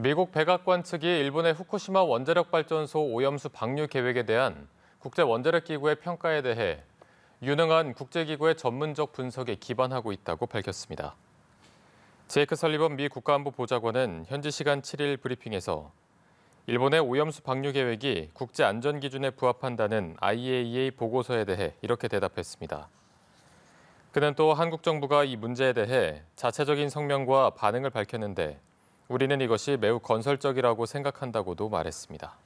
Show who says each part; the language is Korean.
Speaker 1: 미국 백악관 측이 일본의 후쿠시마 원자력 발전소 오염수 방류 계획에 대한 국제 원자력 기구의 평가에 대해 유능한 국제 기구의 전문적 분석에 기반하고 있다고 밝혔습니다. 제이크 설리번 미 국가안보 보좌관은 현지 시간 7일 브리핑에서 일본의 오염수 방류 계획이 국제 안전 기준에 부합한다는 IAEA 보고서에 대해 이렇게 대답했습니다. 그는 또 한국 정부가 이 문제에 대해 자체적인 성명과 반응을 밝혔는데 우리는 이것이 매우 건설적이라고 생각한다고도 말했습니다.